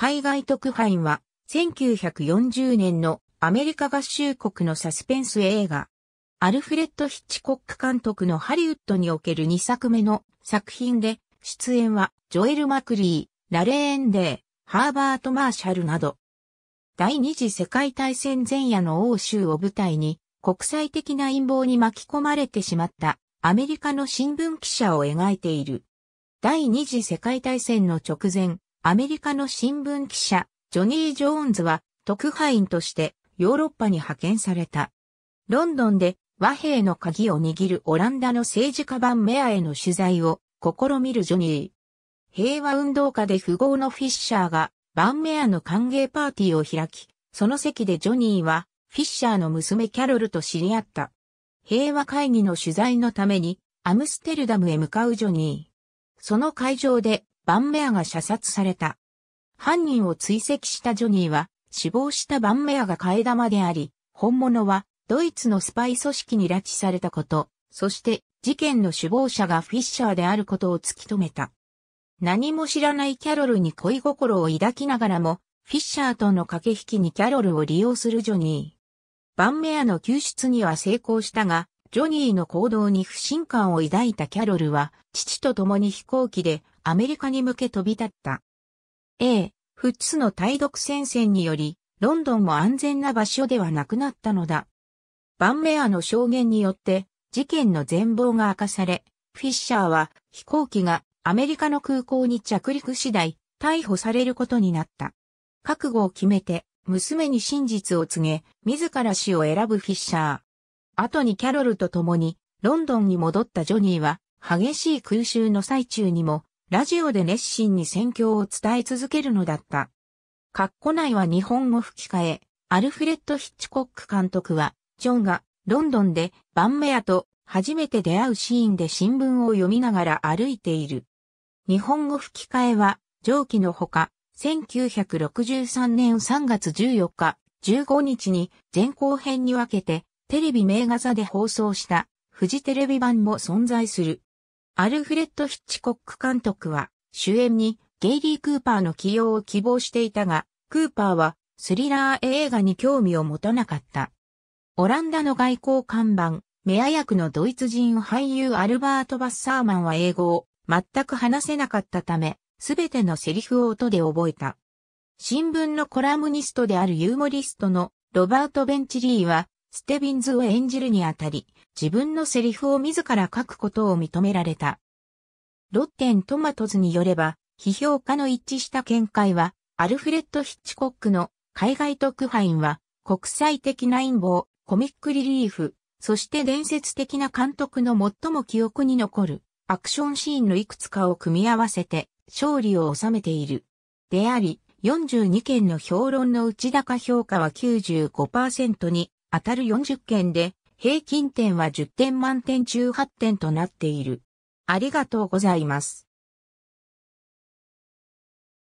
海外特派員は、1940年のアメリカ合衆国のサスペンス映画、アルフレッド・ヒッチコック監督のハリウッドにおける2作目の作品で、出演はジョエル・マクリー、ラレーン・デー、ハーバート・マーシャルなど、第二次世界大戦前夜の欧州を舞台に、国際的な陰謀に巻き込まれてしまったアメリカの新聞記者を描いている。第二次世界大戦の直前、アメリカの新聞記者、ジョニー・ジョーンズは特派員としてヨーロッパに派遣された。ロンドンで和平の鍵を握るオランダの政治家版メアへの取材を試みるジョニー。平和運動家で富豪のフィッシャーがバメアの歓迎パーティーを開き、その席でジョニーはフィッシャーの娘キャロルと知り合った。平和会議の取材のためにアムステルダムへ向かうジョニー。その会場でバンメアが射殺された。犯人を追跡したジョニーは、死亡したバンメアが替え玉であり、本物はドイツのスパイ組織に拉致されたこと、そして事件の首謀者がフィッシャーであることを突き止めた。何も知らないキャロルに恋心を抱きながらも、フィッシャーとの駆け引きにキャロルを利用するジョニー。バンメアの救出には成功したが、ジョニーの行動に不信感を抱いたキャロルは、父と共に飛行機でアメリカに向け飛び立った。A、フッツの対独戦線により、ロンドンも安全な場所ではなくなったのだ。バンメアの証言によって、事件の全貌が明かされ、フィッシャーは飛行機がアメリカの空港に着陸次第、逮捕されることになった。覚悟を決めて、娘に真実を告げ、自ら死を選ぶフィッシャー。後にキャロルと共にロンドンに戻ったジョニーは激しい空襲の最中にもラジオで熱心に戦況を伝え続けるのだった。カッコ内は日本語吹き替え、アルフレッド・ヒッチコック監督は、ジョンがロンドンでバンメアと初めて出会うシーンで新聞を読みながら歩いている。日本語吹き替えは、上記のほか、1963年3月14日、15日に前後編に分けてテレビ名画座で放送したフジテレビ版も存在する。アルフレッド・ヒッチコック監督は主演にゲイリー・クーパーの起用を希望していたが、クーパーはスリラー映画に興味を持たなかった。オランダの外交看板、メア役のドイツ人俳優アルバート・バッサーマンは英語を全く話せなかったため、すべてのセリフを音で覚えた。新聞のコラムニストであるユーモリストのロバート・ベンチリーはステビンズを演じるにあたり、自分のセリフを自ら書くことを認められた。ロッテントマトズによれば、批評家の一致した見解は、アルフレッド・ヒッチコックの海外特派員は、国際的な陰謀、コミックリリーフ、そして伝説的な監督の最も記憶に残るアクションシーンのいくつかを組み合わせて勝利を収めている。であり、42件の評論の内高評価は95%に当たる40件で、平均点は10点満点中8点となっている。ありがとうございます。